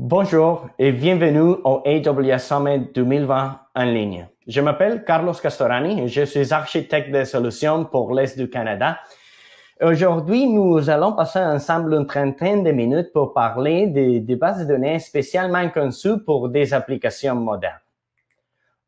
Bonjour et bienvenue au AWS Summit 2020 en ligne. Je m'appelle Carlos Castorani et je suis architecte de solutions pour l'Est du Canada. Aujourd'hui, nous allons passer ensemble une trentaine de minutes pour parler des, bases de données spécialement conçues pour des applications modernes.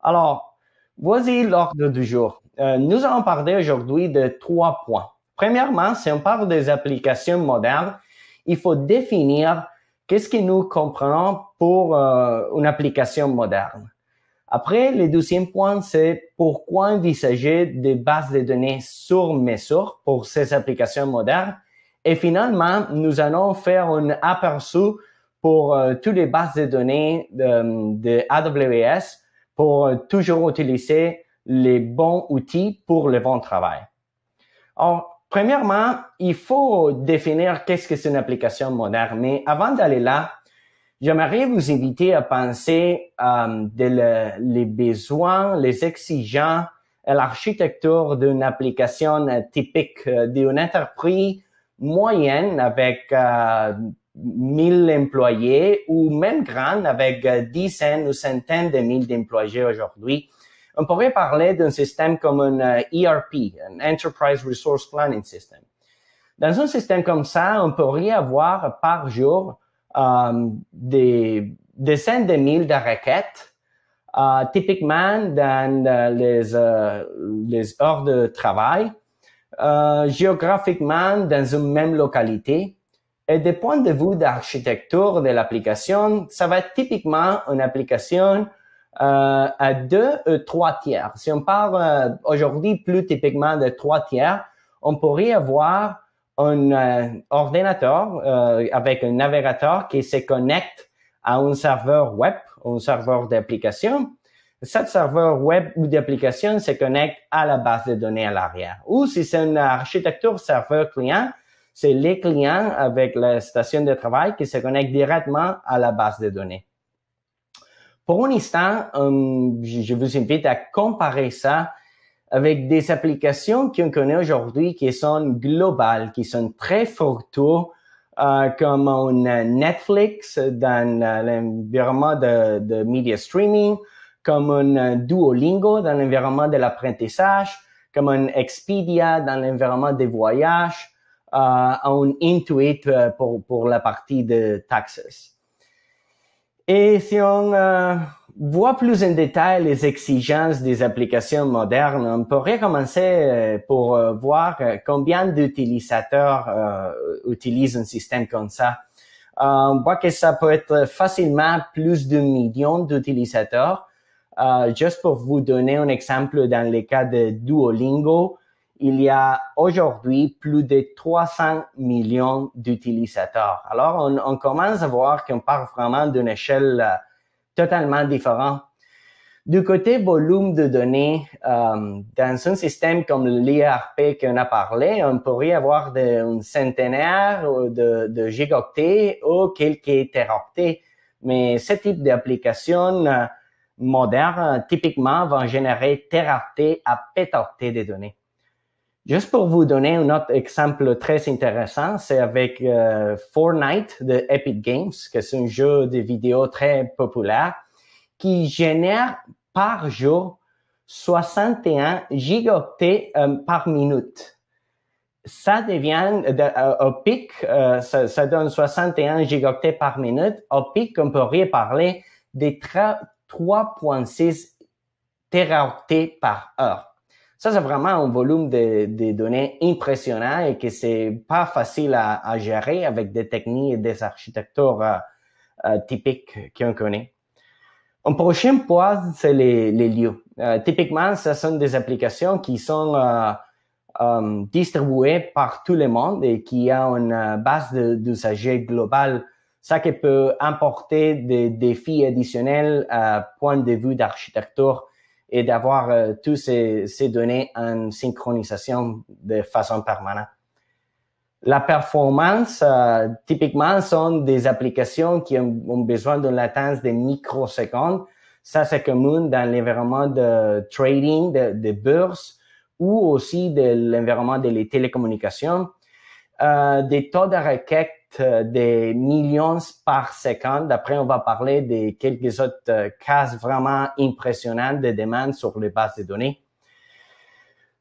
Alors, voici l'ordre du jour. Euh, nous allons parler aujourd'hui de trois points. Premièrement, si on parle des applications modernes, il faut définir Qu'est-ce que nous comprenons pour euh, une application moderne? Après, le deuxième point, c'est pourquoi envisager des bases de données sur mesure pour ces applications modernes. Et finalement, nous allons faire un aperçu pour euh, toutes les bases de données de, AWS pour euh, toujours utiliser les bons outils pour le bon travail. Premièrement, il faut définir qu'est-ce que c'est une application moderne. Mais avant d'aller là, j'aimerais vous inviter à penser euh, les besoins, les exigences et l'architecture d'une application typique euh, d'une entreprise moyenne avec euh, 1000 employés ou même grande avec euh, dizaines ou centaines de milliers d'employés aujourd'hui. On pourrait parler d'un système comme un ERP, euh, e un Enterprise Resource Planning System. Dans un système comme ça, on pourrait avoir par jour euh, des centaines de mille de requêtes, euh, typiquement dans les, euh, les heures de travail, géographiquement dans une même localité. Et du point de vue d'architecture de l'application, ça va être typiquement une application euh, à deux ou euh, trois tiers. Si on parle euh, aujourd'hui plus typiquement de trois tiers, on pourrait avoir un ordinateur avec un navigateur qui se connecte à un serveur web, un serveur d'application. Cet serveur web ou d'application se connecte à la base de données à l'arrière. Ou si c'est une architecture serveur client, c'est les clients avec la station de travail qui se connectent directement à la base de données pour l'instant, instant, hum, je vous invite à comparer ça avec des applications qu'on connaît aujourd'hui qui sont globales, qui sont très fortes, euh, comme on Netflix dans l'environnement de, de, media streaming, comme un Duolingo dans l'environnement de l'apprentissage, comme un Expedia dans l'environnement des voyages, un euh, Intuit euh, pour, pour la partie de taxes. Et si on euh, voit plus en détail les exigences des applications modernes, on pourrait commencer euh, pour euh, voir combien d'utilisateurs utilisent un système comme ça. Euh, on voit que ça peut être facilement plus d'un million d'utilisateurs. juste pour vous donner un exemple, dans le cas de Duolingo, il y a aujourd'hui plus de 300 millions d'utilisateurs. Alors, on, on, commence à voir qu'on parle vraiment d'une échelle euh, totalement différente. Du côté volume de données, euh, dans un système comme l'IRP qu'on a parlé, on pourrait avoir de, centenaire de, de gigoctets ou quelques teraoctets. Mais ce type d'application euh, moderne, typiquement, va générer teraoctets à pétaoctets de données. Juste pour vous donner un autre exemple très intéressant, c'est avec euh, Fortnite de Epic Games, qui est un jeu de vidéo très populaire, qui génère par jour 61 gigaoctets euh, par minute. Ça devient, euh, au pic, ça, donne 61 gigaoctets par minute. Au pic, on pourrait parler de 3,6 teraoctets par heure. Ça, c'est vraiment un volume de, données impressionnant et que c'est pas facile à, à, gérer avec des techniques et des architectures euh, euh, typiques qu'on connaît. Un prochain point, c'est les, les, lieux. Euh, typiquement, ce sont des applications qui sont euh, distribuées par tout le monde et qui ont une base d'usagers globale ça qui peut importer des défis additionnels à point de vue d'architecture et d'avoir euh, toutes ces, ces, données en synchronisation de façon permanente. La performance, euh, typiquement, sont des applications qui ont, besoin d'une latence de microsecondes. Ça, c'est commun dans l'environnement de trading, de, de bourse ou aussi de l'environnement des télécommunications euh, des taux de requêtes euh, des millions par seconde. Après, on va parler de quelques autres euh, cases vraiment impressionnantes de demandes sur les bases de données.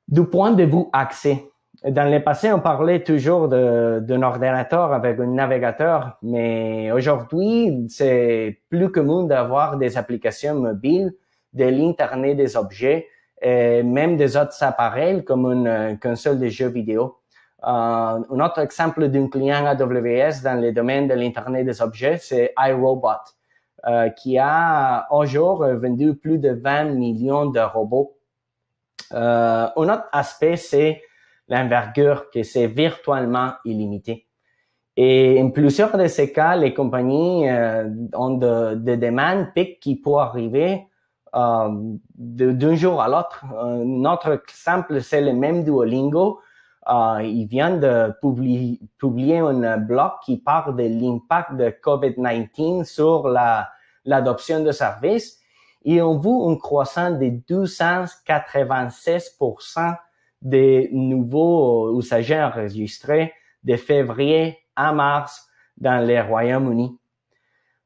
Du point de vue accès, dans le passé, on parlait toujours d'un ordinateur avec un navigateur, mais aujourd'hui, c'est plus commun d'avoir des applications mobiles, de l'Internet des objets, et même des autres appareils comme une console de jeux vidéo. Euh, un autre exemple d'un client AWS dans le domaine de l'Internet des objets, c'est iRobot, euh, qui a au jour vendu plus de 20 millions de robots. Euh, un autre aspect, c'est l'envergure, que c'est virtuellement illimité. Et en plusieurs de ces cas, les compagnies ont des de demandes PIC qui peuvent arriver d'un jour à l'autre. Un autre exemple, c'est le même Duolingo euh, il vient de publier, un blog qui parle de l'impact de COVID-19 sur l'adoption de services. Et on voit une croissance de 296 des nouveaux euh, usagers enregistrés de février à mars dans les Royaume-Uni.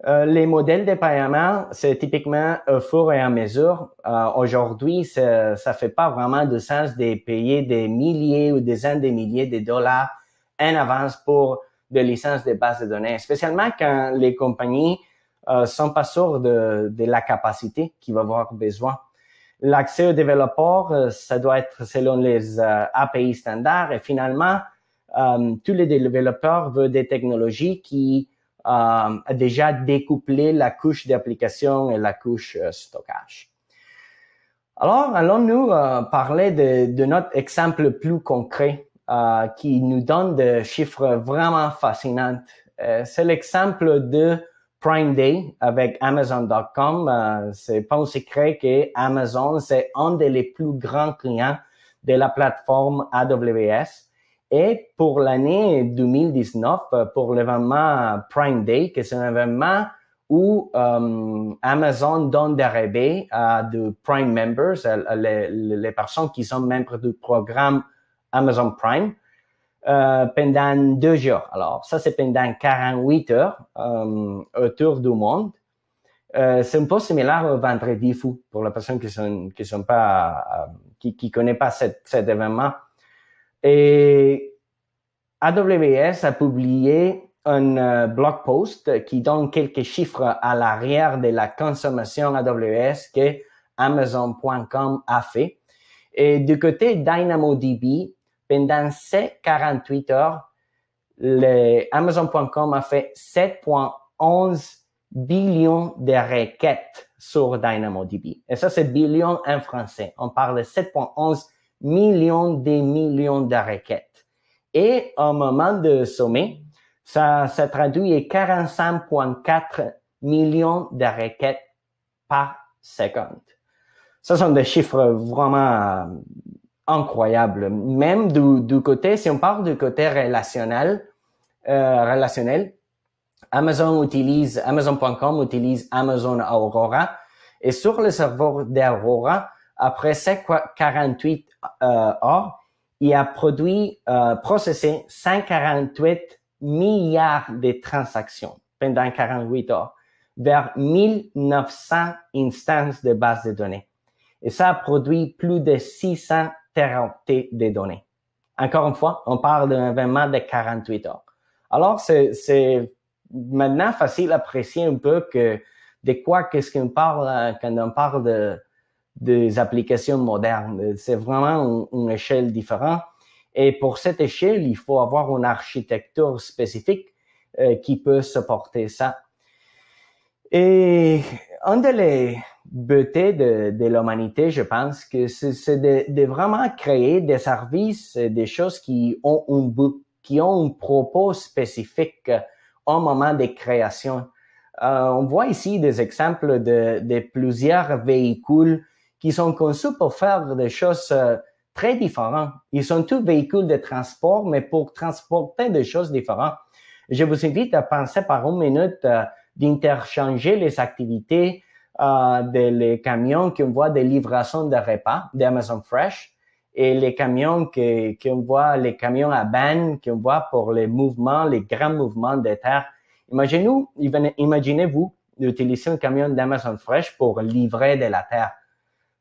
Euh, les modèles de paiement, c'est typiquement au euh, fur et à mesure. Euh, aujourd'hui, ça fait pas vraiment de sens de payer des milliers ou des dizaines de milliers de dollars en avance pour des licences de base de données, spécialement quand les compagnies euh, sont pas sûres de, de la capacité qu'ils vont avoir besoin. L'accès aux développeurs, ça doit être selon les API standards et finalement, tous les développeurs veulent des technologies qui euh, déjà découplé la couche d'application et la couche euh, stockage. Alors, allons-nous euh, parler de, de, notre exemple plus concret euh, qui nous donne des chiffres vraiment fascinants. c'est l'exemple de Prime Day avec Amazon.com. c'est pas un secret que Amazon, c'est un des plus grands clients de la plateforme AWS. Et pour l'année 2019, euh, pour l'événement Prime Day, que c'est un événement où euh, Amazon donne des rabais à des Prime members, les, personnes qui sont membres du programme Amazon Prime, euh, pendant deux jours. Alors, ça, c'est pendant 48 heures autour du monde. c'est un peu similaire au vendredi fou pour les personnes qui ne qui sont pas qui, connaissent pas cet événement. Et AWS a publié un euh, blog post qui donne quelques chiffres à l'arrière de la consommation AWS que Amazon.com a fait. Et du côté DynamoDB, pendant ces 48 heures, Amazon.com a fait 7.11 billions de requêtes sur DynamoDB. Et ça, c'est billion en français. On parle de 7.11 millions des millions de requêtes. Et au moment de sommet, ça se traduit à 45,4 millions de requêtes par seconde. Ce sont des chiffres vraiment euh, incroyables. Même du, côté, si on parle du côté relationnel, euh, relationnel, Amazon utilise, Amazon.com utilise Amazon Aurora. Et sur le serveur d'Aurora, après 48 heures, il a produit, euh, processé 148 milliards de transactions pendant 48 heures vers 1900 instances de bases de données. Et ça a produit plus de 600 té de données. Encore une fois, on parle d'un événement de 48 heures. Alors, c'est maintenant facile d'apprécier un peu que de quoi qu'est-ce qu'on parle euh, quand on parle de des applications modernes. C'est vraiment une, échelle différente. Et pour cette échelle, il faut avoir une architecture spécifique euh, qui peut supporter ça. Et un des beautés de, l'humanité, je pense que c'est de, de, vraiment créer des services, des choses qui ont un but, qui ont un propos spécifique au moment des créations. Euh, on voit ici des exemples de plusieurs véhicules qui sont conçus pour faire des choses euh, très différentes. Ils sont tous véhicules de transport, mais pour transporter des choses différentes. Je vous invite à penser par une minute euh, d'interchanger les activités euh, des les camions qu'on voit des livraisons de repas d'Amazon Fresh et les camions que qu'on voit les camions à bannes qu'on voit pour les mouvements les grands mouvements de terre. Imaginez-vous imaginez-vous d'utiliser un camion d'Amazon Fresh pour livrer de la terre.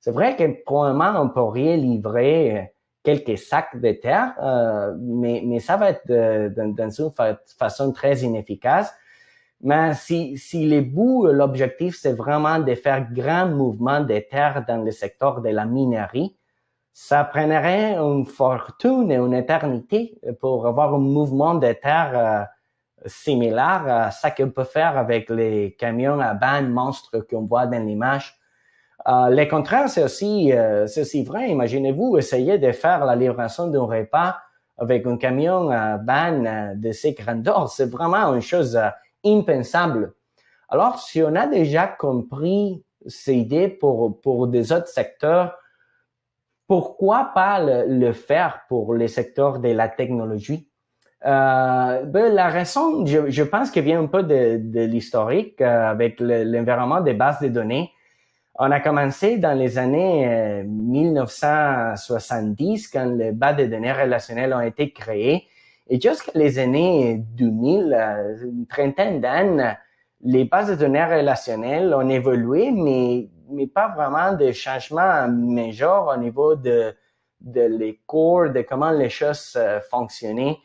C'est vrai que probablement on pourrait livrer euh, quelques sacs de terre, euh, mais, mais ça va être euh, d'une une façon très inefficace. Mais si, si les bouts, l'objectif, c'est vraiment de faire grand mouvement de terre dans le secteur de la minerie, ça prendrait une fortune et une éternité pour avoir un mouvement de terre similaire à ça qu'on peut faire avec les camions à banne monstres qu'on voit dans l'image ah, le les contraintes c'est aussi, euh, c'est aussi vrai. Imaginez-vous essayer de faire la livraison d'un repas avec un camion euh, ban de ces d'or C'est vraiment une chose euh, impensable. Alors, si on a déjà compris ces idées pour, pour des autres secteurs, pourquoi pas le, faire pour les secteurs de la technologie? Euh, ben, la raison, je, pense, qu'elle vient un peu de, de l'historique euh, avec l'environnement des bases de données on a commencé dans les années 1970 euh, quand les bases de données relationnelles ont été créées. Et jusqu'à les années 2000, euh, une trentaine d'années, les bases de données relationnelles ont évolué, mais, pas vraiment de changements majeurs au niveau de, de les cours, de comment les choses euh, fonctionnaient.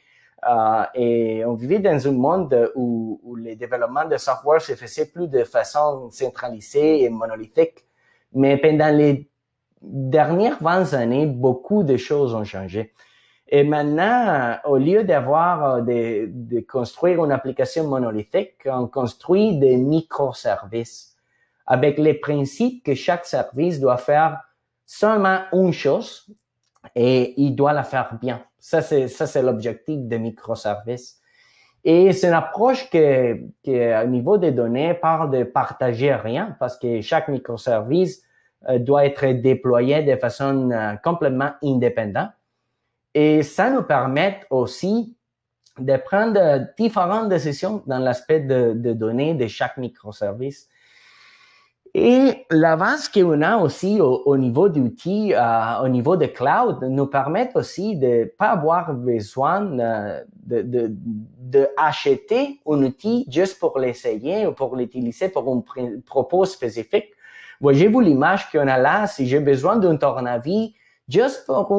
Euh, et on vivait dans un monde où, où le développement de software se faisait plus de façon centralisée et monolithique. Mais pendant les dernières 20 années, beaucoup de choses ont changé. Et maintenant, euh, au lieu d'avoir euh, de, de, construire une application monolithique, on construit des microservices avec les principes que chaque service doit faire seulement une chose et il doit la faire bien. Ça, c'est, ça, c'est l'objectif des microservices. Et c'est une approche qui, au niveau des données, parle de partager rien parce que chaque microservice euh, doit être déployé de façon euh, complètement indépendante. Et ça nous permet aussi de prendre euh, différentes décisions dans l'aspect de, de données de chaque microservice. Et l'avance qu'on a aussi au, niveau d'outils, euh, au niveau de cloud, nous permet aussi de pas avoir besoin euh, de, de, de acheter un outil juste pour l'essayer ou pour l'utiliser pour un propos spécifique. Voyez-vous l'image qu'on a là, si j'ai besoin d'un tournevis, juste pour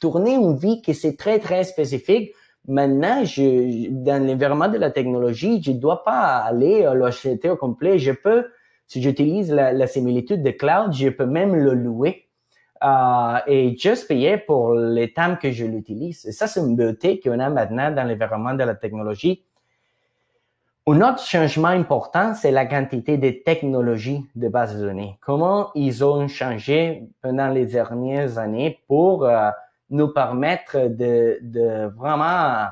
tourner une vie qui c'est très, très spécifique, maintenant, je, dans l'environnement de la technologie, je ne dois pas aller euh, l'acheter au complet, je peux si j'utilise la, similitude de cloud, je peux même le louer euh, et juste payer pour les temps que je l'utilise. Et ça, c'est une beauté qu'on a maintenant dans l'environnement de la technologie. Un autre changement important, c'est la quantité de technologies de base de données. Comment ils ont changé pendant les dernières années pour euh, nous permettre de, de vraiment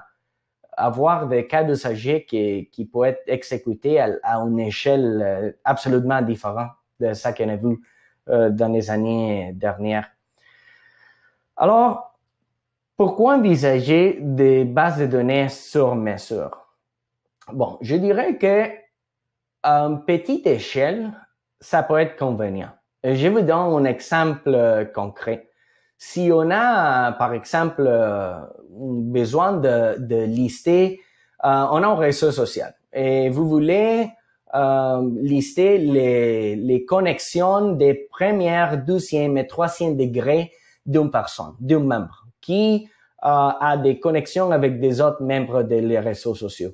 avoir des cas de qui, qui être exécutés à, une échelle euh, absolument différente de ce qu'on a vu euh, dans les années dernières. Alors, pourquoi envisager des bases de données sur mesure? Bon, je dirais que à une petite échelle, ça peut être convenient. Je vous donne un exemple euh, concret. Si on a, par exemple, euh, besoin de, de lister, euh, on a un réseau social et vous voulez euh, lister les, les connexions des premières, douzièmes et troisièmes degrés d'une personne, d'un membre qui euh, a des connexions avec des autres membres des réseaux sociaux.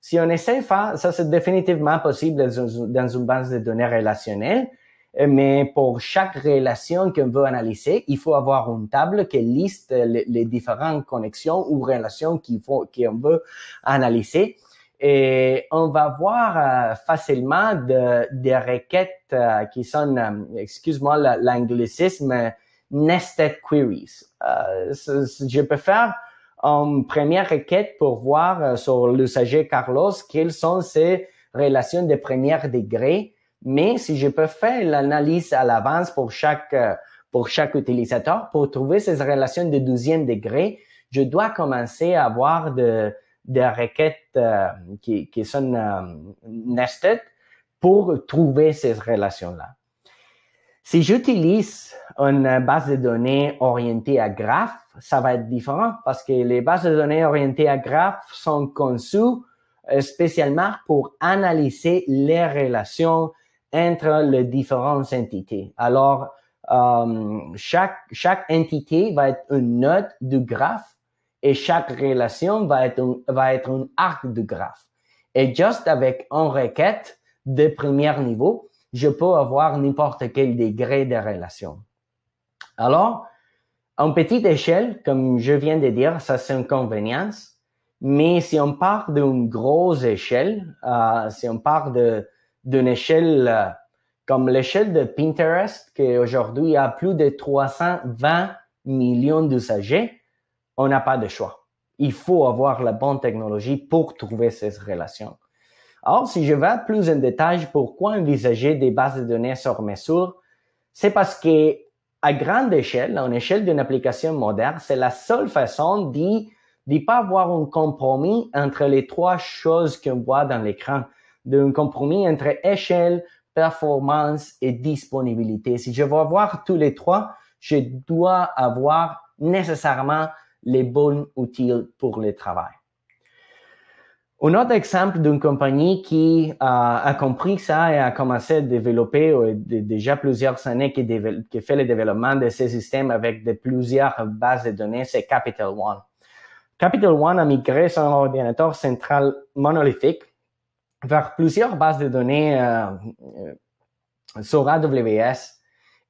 Si on essaie ça, ça c'est définitivement possible dans, dans une base de données relationnelle, mais pour chaque relation qu'on veut analyser, il faut avoir une table qui liste les, différentes connexions ou relations qu'on veut analyser. Et on va voir euh, facilement des requêtes euh, qui sont, euh, excuse-moi l'anglicisme, nested queries. je peux faire une première requête pour voir sur l'usager Carlos quelles sont ses relations de premier degré mais si je peux faire l'analyse à l'avance pour chaque, euh, pour chaque utilisateur, pour trouver ces relations de douzième degré, je dois commencer à avoir de, des requêtes euh, qui, qui, sont euh, nested pour trouver ces relations-là. Si j'utilise une base de données orientée à graphes, ça va être différent parce que les bases de données orientées à graphes sont conçues spécialement pour analyser les relations, entre les différentes entités. Alors, euh, chaque, chaque entité va être une note du graphe et chaque relation va être un, va être un arc du graphe. Et juste avec une requête de premier niveau, je peux avoir n'importe quel degré de relation. Alors, en petite échelle, comme je viens de dire, ça c'est une convenience. Mais si on part d'une grosse échelle, euh, si on part de d'une échelle euh, comme l'échelle de Pinterest, qui aujourd'hui a plus de 320 millions d'usagers, on n'a pas de choix. Il faut avoir la bonne technologie pour trouver ces relations. Or, si je vais plus en détail pourquoi envisager des bases de données sur mesure, c'est parce que à grande échelle, à l'échelle échelle d'une application moderne, c'est la seule façon d'y, d'y pas avoir un compromis entre les trois choses qu'on voit dans l'écran d'un compromis entre échelle, performance et disponibilité. Si je veux avoir tous les trois, je dois avoir nécessairement les bons outils pour le travail. Un autre exemple d'une compagnie qui a, compris ça et a commencé à développer euh, déjà plusieurs années qui, fait le développement de ces systèmes avec plusieurs bases de données, c'est Capital One. Capital One a migré son ordinateur central monolithique vers plusieurs bases de données euh, euh sur AWS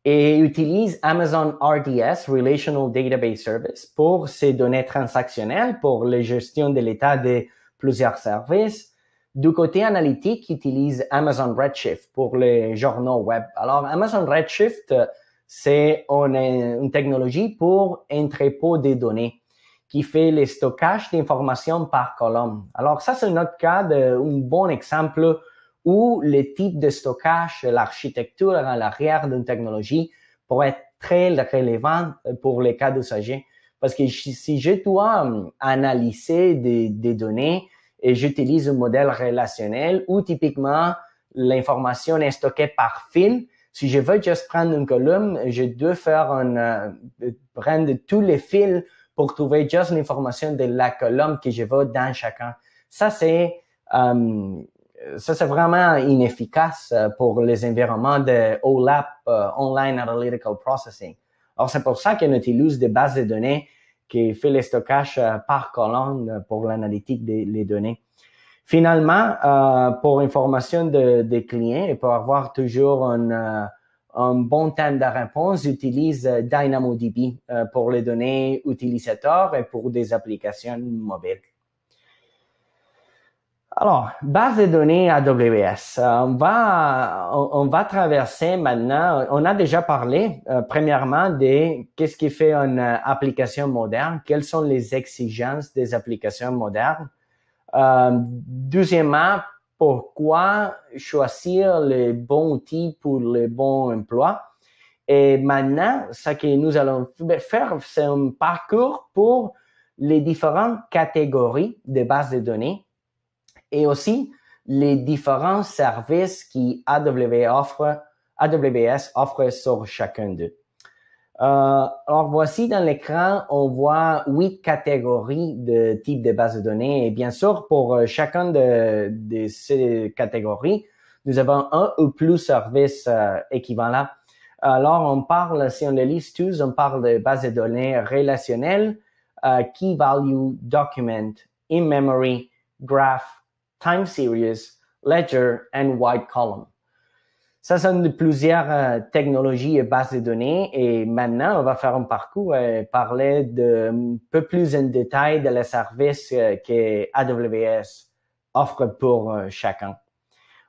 et utilise Amazon RDS, Relational Database Service, pour ses données transactionnelles, pour la gestion de l'état de plusieurs services. Du côté analytique, utilise Amazon Redshift pour les journaux web. Alors, Amazon Redshift, euh, c'est une, euh, une, technologie pour entrepôt des données qui fait le stockages d'informations par colonne. Alors ça, c'est notre cas d'un bon exemple où le type de stockage, l'architecture à l'arrière d'une technologie pourrait être très relevant euh, pour les cas d'usagers. Parce que si je dois hum, analyser des, des données et j'utilise un modèle relationnel où typiquement l'information est stockée par fil, si je veux juste prendre une colonne, je dois faire un, euh, prendre tous les fils pour trouver juste l'information de la colonne que je veux dans chacun. Ça, c'est euh, ça, c'est vraiment inefficace euh, pour les environnements de OLAP, euh, Online Analytical Processing. Alors, c'est pour ça qu'on utilise des bases de données qui fait le stockage par colonne pour l'analytique des données. Finalement, pour information de, des clients, et pour avoir toujours un un bon temps de réponse utilise euh, DynamoDB euh, pour les données utilisateurs et pour des applications mobiles. Alors, base de données AWS. Euh, on va, on, va traverser maintenant, on a déjà parlé premièrement de qu'est-ce qui fait une application moderne, quelles sont les exigences des applications modernes. deuxièmement, pourquoi choisir les bons outils pour les bons emplois. Et maintenant, ce que nous allons faire, c'est un parcours pour les différentes catégories de bases de données et aussi les différents services qui AWS offre, AWS offre sur chacun d'eux. Euh, alors voici dans l'écran, on voit huit catégories de types de bases de données. Et bien sûr, pour euh, chacun de, ces catégories, nous avons un ou plus services euh, équivalents. Alors, on parle, si on les liste tous, on parle de bases de données relationnelles, Key Value Document, In-Memory, Graph, Time Series, Ledger and White Column. Ça, sont plusieurs euh, technologies et bases de données. Et maintenant, on va faire un parcours et euh, parler de, un peu plus en détail de les services euh, que AWS offre pour chacun.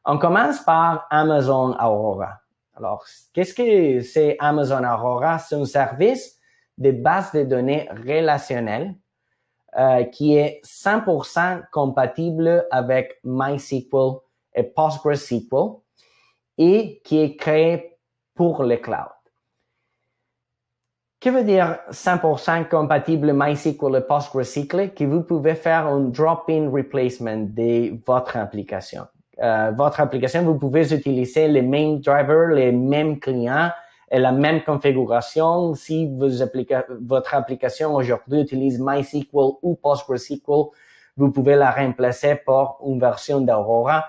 On commence par Amazon Aurora. Alors, qu'est-ce que c'est Amazon Aurora? C'est un service de base de données relationnelle qui est 100% compatible avec MySQL et PostgreSQL et qui est créé pour le cloud. Que veut dire 100% compatible MySQL et PostgreSQL que vous pouvez faire un drop-in replacement de votre application. Euh, votre application, vous pouvez utiliser les mêmes drivers, les mêmes clients et la même configuration. Si votre application aujourd'hui utilise MySQL ou PostgreSQL, vous pouvez la remplacer par une version d'Aurora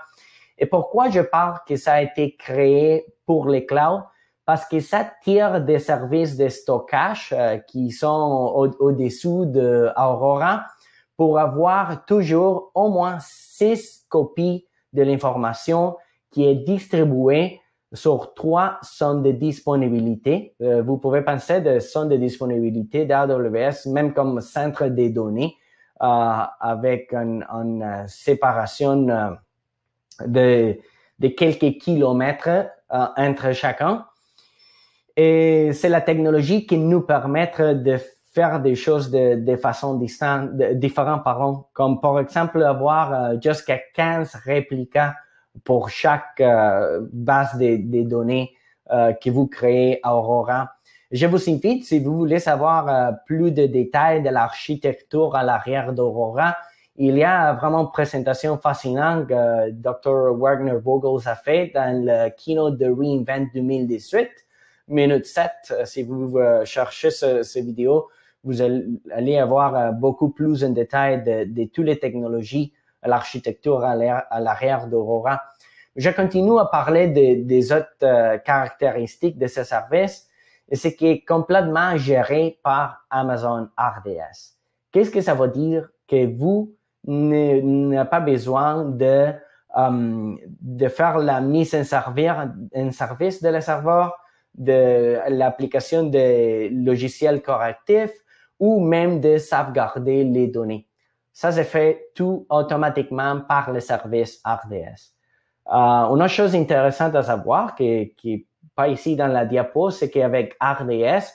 et pourquoi je parle que ça a été créé pour les clouds? Parce que ça tire des services de stockage euh, qui sont au-dessous de Aurora pour avoir toujours au moins six copies de l'information qui est distribuée sur trois zones de disponibilité. Euh, vous pouvez penser de zones de disponibilité d'AWS, même comme centre des données, euh, avec une, une séparation de, de quelques kilomètres euh, entre chacun. Et c'est la technologie qui nous permet de faire des choses de, de façon de, différente, comme par exemple avoir euh, jusqu'à 15 réplicas pour chaque euh, base de données que vous créez à Aurora. Je vous invite, si vous voulez savoir plus de détails de l'architecture à l'arrière d'Aurora, il y a vraiment une présentation fascinante que Dr. Wagner Vogels a fait dans le keynote de Reinvent 2018, minute 7. Euh, si vous euh, cherchez cette vidéo, vous allez avoir euh, beaucoup plus en détail de, de toutes les technologies, l'architecture à l'arrière d'Aurora. Je continue à parler des autres caractéristiques de ce service, et c'est qui est complètement géré par Amazon RDS. Qu'est-ce que ça veut dire que vous n'a pas besoin de, euh, de faire la mise en, servir, en service de le serveur, de l'application de logiciels correctifs ou même de sauvegarder les données. Ça se fait tout automatiquement par le service RDS. Euh, une autre chose intéressante à savoir, qui, qui pas ici dans la diapo, c'est qu'avec RDS,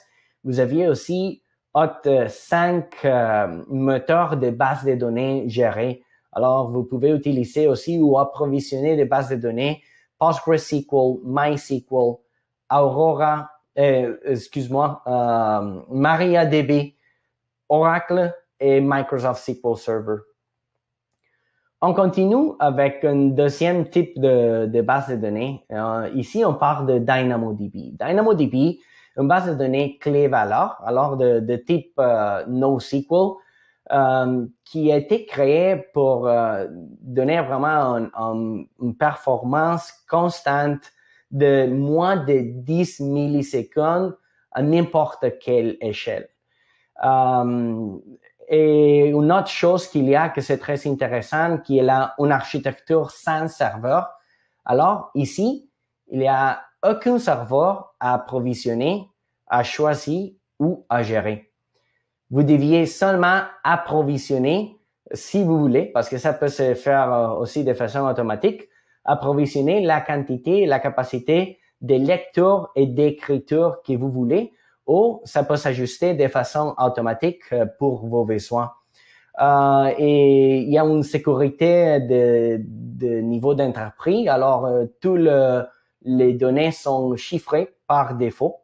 vous aviez aussi euh, cinq cinq euh, moteurs de bases de données gérées. Alors, vous pouvez utiliser aussi ou approvisionner des bases de données PostgreSQL, MySQL, Aurora, euh, excuse-moi, euh, MariaDB, Oracle et Microsoft SQL Server. On continue avec un deuxième type de, de base de données. ici, on parle de DynamoDB. DynamoDB, une base de données clé-valeur, alors de, type euh, NoSQL, euh, qui a été créée pour euh, donner vraiment une performance constante de moins de 10 millisecondes à n'importe quelle échelle. Euh, et une autre chose qu'il y a que c'est très intéressant, qui est là une architecture sans serveur. Alors ici, il y a aucun serveur à approvisionner, à choisir ou à gérer. Vous deviez seulement approvisionner si vous voulez, parce que ça peut se faire euh, aussi de façon automatique, approvisionner la quantité, la capacité de lecture et d'écriture que vous voulez, ou ça peut s'ajuster de façon automatique euh, pour vos besoins. Euh, et il y a une sécurité de, de niveau d'entreprise. Alors, euh, tout le les données sont chiffrées par défaut.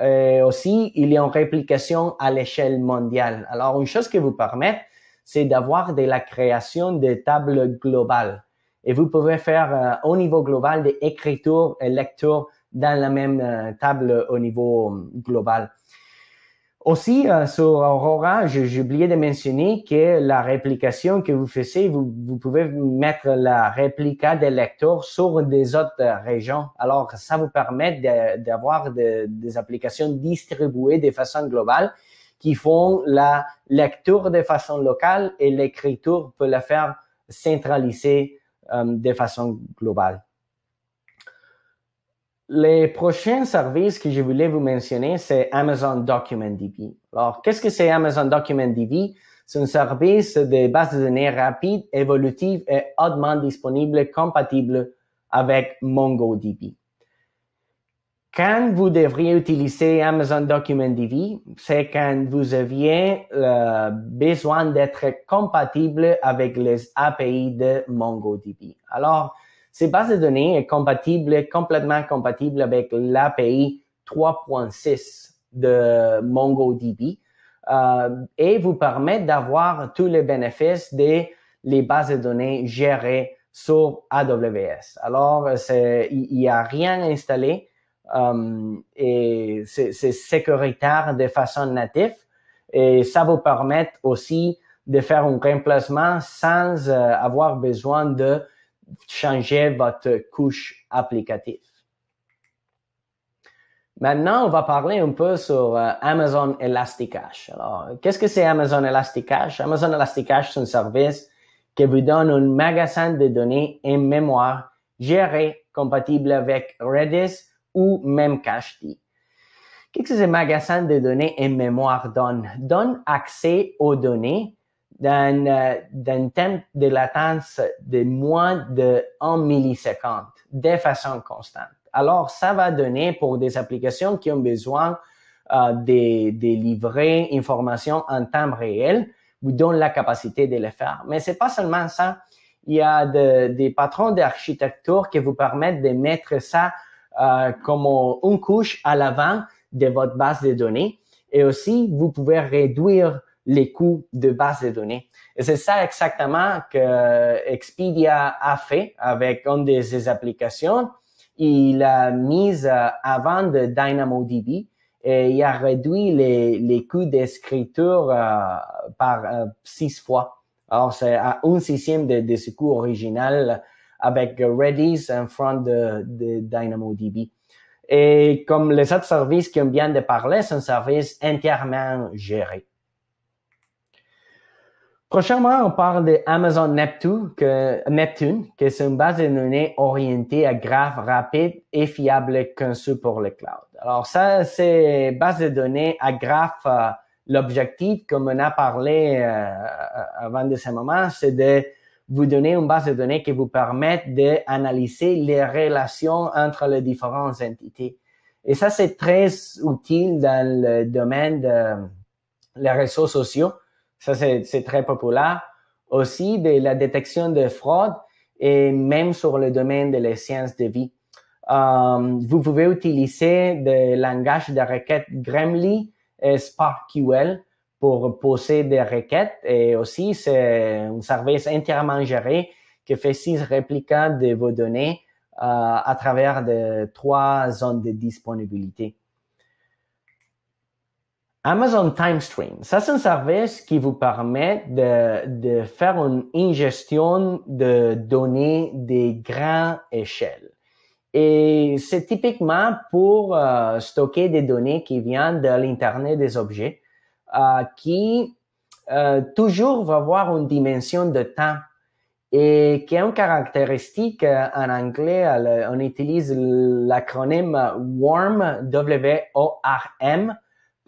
Et euh, aussi, il y a une réplication à l'échelle mondiale. Alors, une chose qui vous permet, c'est d'avoir de la création de tables globales. Et vous pouvez faire euh, au niveau global des écritures et lectures dans la même euh, table au niveau hum, global. Aussi, euh, sur Aurora, j'ai oublié de mentionner que la réplication que vous faites, vous, pouvez mettre la réplica des lecteurs sur des autres euh, régions. Alors, ça vous permet d'avoir des applications distribuées de façon globale qui font la lecture de façon locale et l'écriture peut la faire centraliser euh, de façon globale. Les prochains services que je voulais vous mentionner, c'est Amazon DocumentDB. Alors, qu'est-ce que c'est Amazon DocumentDB? C'est un service de base de données rapide, évolutive et hautement disponible, compatible avec MongoDB. Quand vous devriez utiliser Amazon DocumentDB, c'est quand vous aviez euh, besoin d'être compatible avec les API de MongoDB. Alors, ces bases de données est compatible, complètement compatible avec l'API 3.6 de MongoDB euh, et vous permet d'avoir tous les bénéfices des les bases de données gérées sur AWS. Alors, il n'y a rien installé euh, et c'est sécuritaire de façon native et ça vous permet aussi de faire un remplacement sans euh, avoir besoin de changer votre couche applicative. Maintenant, on va parler un peu sur euh, Amazon Elasticache. Alors, qu'est-ce que c'est Amazon Elasticache? Amazon Elasticache, c'est un service qui vous donne un magasin de données en mémoire géré, compatible avec Redis ou même CacheD. Qu'est-ce que ce magasin de données en mémoire donne? Donne accès aux données d'un, euh, d'un temps de latence de moins de 1 milliseconde de façon constante. Alors, ça va donner pour des applications qui ont besoin euh, de, de, livrer information en temps réel, vous dont la capacité de le faire. Mais c'est pas seulement ça. Il y a de, des patrons d'architecture qui vous permettent de mettre ça euh, comme une couche à l'avant de votre base de données. Et aussi, vous pouvez réduire les coûts de base de données. Et c'est ça exactement que Expedia a fait avec une de ses applications. Il a mis avant euh, de DynamoDB et il a réduit les, coûts d'écriture euh, par euh, six fois. Alors, c'est à un sixième de, ce coût original avec Redis en front de, de DynamoDB. Et comme les autres services qu'on vient de parler, c'est un service entièrement géré. Prochainement, on parle d'Amazon Amazon Neptune, que, Neptune, qui est une base de données orientée à graphes rapides et fiables conçue pour le cloud. Alors ça, c'est base de données à graphes. Euh, l'objectif, comme on a parlé euh, avant de ce moment, c'est de vous donner une base de données qui vous permette d'analyser les relations entre les différentes entités. Et ça, c'est très utile dans le domaine des les réseaux sociaux ça, c'est très populaire. Aussi, de la détection de fraude et même sur le domaine des la sciences de vie. Euh, vous pouvez utiliser des langages de requêtes Gremlin et SparkQL pour poser des requêtes et aussi c'est un service entièrement géré qui fait six réplicas de vos données euh, à travers de trois zones de disponibilité. Amazon Time Stream, ça c'est un service qui vous permet de, faire une ingestion de données de grande échelle. Et c'est typiquement pour euh, stocker des données qui viennent de l'Internet des objets, euh, qui euh, toujours va avoir une dimension de temps et qui est une caractéristique en anglais, on utilise l'acronyme WORM, W-O-R-M,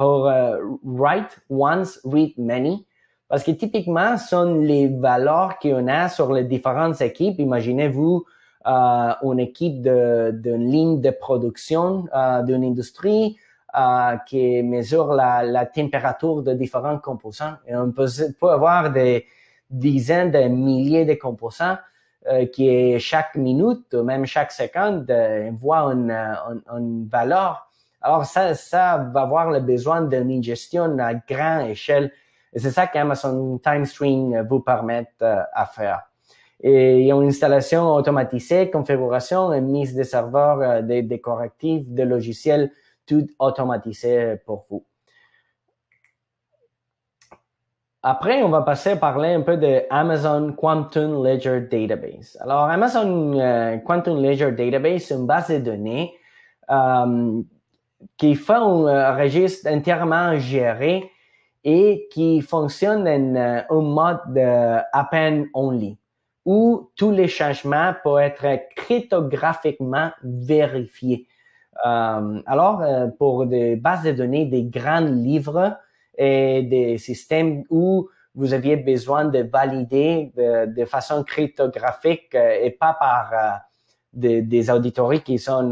pour euh, Write Once, Read Many. Parce que typiquement, ce sont les valeurs qu'on a sur les différentes équipes. Imaginez-vous euh, une équipe d'une ligne de production euh, d'une industrie qui mesure la, température de différents composants. Et on peut, avoir des dizaines de milliers de composants qui, chaque minute, ou même chaque seconde, voient une, une, une valeur alors, ça, ça va avoir le besoin d'une gestion à grande échelle. Et c'est ça qu'Amazon Time Stream vous permet euh, à faire. Et il y a une installation automatisée, configuration et mise euh, de serveurs, des, correctifs, des logiciels, tout automatisé pour vous. Après, on va passer à parler un peu de Amazon Quantum Ledger Database. Alors, Amazon euh, Quantum Ledger Database, c'est une base de données qui font un euh, registre entièrement géré et qui fonctionne en euh, un mode append only, où tous les changements peuvent être cryptographiquement vérifiés. Euh, alors, pour des bases de données, des grands livres et des systèmes où vous aviez besoin de valider de, façon cryptographique et pas par des, des auditories qui sont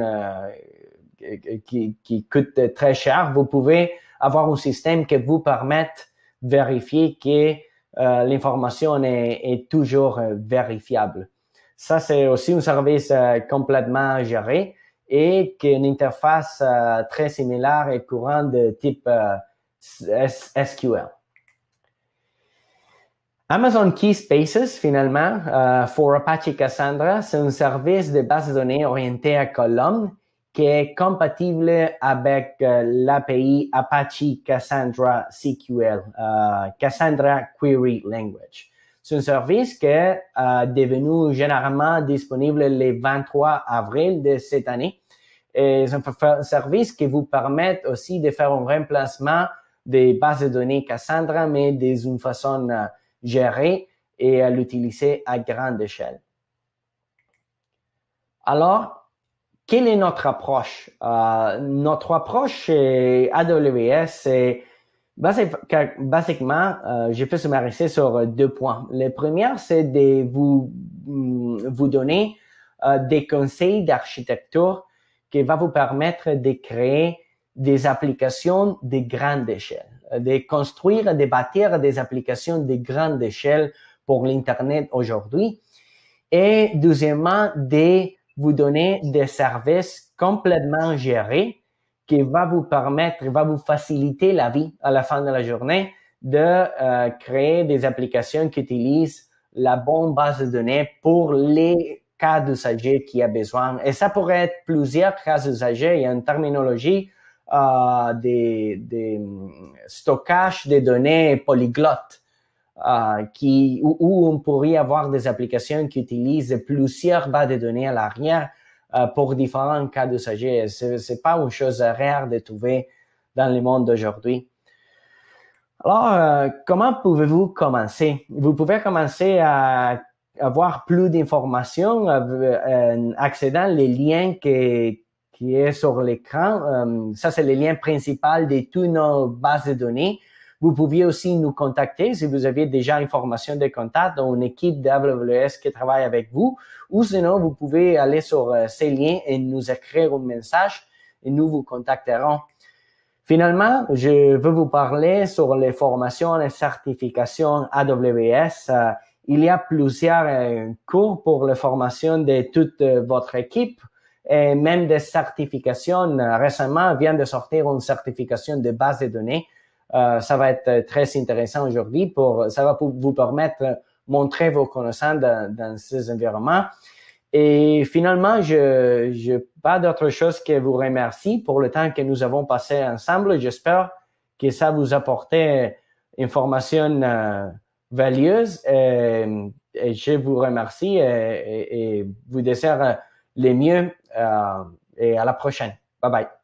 euh, qui, coûte très cher, vous pouvez avoir un système qui vous permette de vérifier que euh, l'information est, toujours euh, vérifiable. Ça, c'est aussi un service complètement géré et qui une interface très similaire et courante de type SQL. Amazon Key Spaces, finalement, pour Apache Cassandra, c'est un service de base de données orienté à colonnes qui est compatible avec eh, l'API Apache Cassandra CQL, eh, Cassandra Query Language. C'est un service qui eh, est devenu généralement disponible le 23 avril de cette année. Et c'est un service qui vous permet aussi de faire un remplacement des bases de données Cassandra, mais d'une façon euh, gérée et à l'utiliser à grande échelle. Alors, quelle est notre approche? Euh, notre approche AWS, c'est basiquement, euh, je peux m'arrêter sur euh, deux points. Le premier, c'est de vous, mm, vous donner euh, des conseils d'architecture qui va vous permettre de créer des applications de grande échelle, de construire, de bâtir des applications de grande échelle pour l'Internet aujourd'hui. Et deuxièmement, de vous donner des services complètement gérés qui va vous permettre, va vous faciliter la vie à la fin de la journée de euh, créer des applications qui utilisent la bonne base de données pour les cas d'usagers qui a besoin. Et ça pourrait être plusieurs cas d'usagers. Il y a une terminologie euh, des mm, stockage des données polyglottes euh, qui, où, on pourrait avoir des applications qui utilisent plusieurs bases de données à l'arrière euh, pour différents cas d'usagers. Ce n'est pas une chose rare de trouver dans le monde d'aujourd'hui. Alors, euh, comment pouvez-vous commencer? Vous pouvez commencer à avoir plus d'informations en accédant les liens qui, qui est sur l'écran. ça, c'est le lien principal de toutes nos bases de données vous pouviez aussi nous contacter si vous aviez déjà information de contact dans une équipe d'AWS qui travaille avec vous. Ou sinon, vous pouvez aller sur euh, ces liens et nous écrire un message et nous vous contacterons. Finalement, je veux vous parler sur les formations et certifications AWS. Euh, il y a plusieurs euh, cours pour les formation de toute votre équipe et même des certifications. Récemment, vient de sortir une certification de base de données euh, ça va être euh, très intéressant aujourd'hui pour, ça va vous permettre de euh, montrer vos connaissances dans, dans ces environnements. Et finalement, je, je pas d'autre chose que vous remercier pour le temps que nous avons passé ensemble. J'espère que ça vous apportait information euh, valieuse. Et, je vous remercie et, et, vous désire les mieux. et à la prochaine. Bye bye.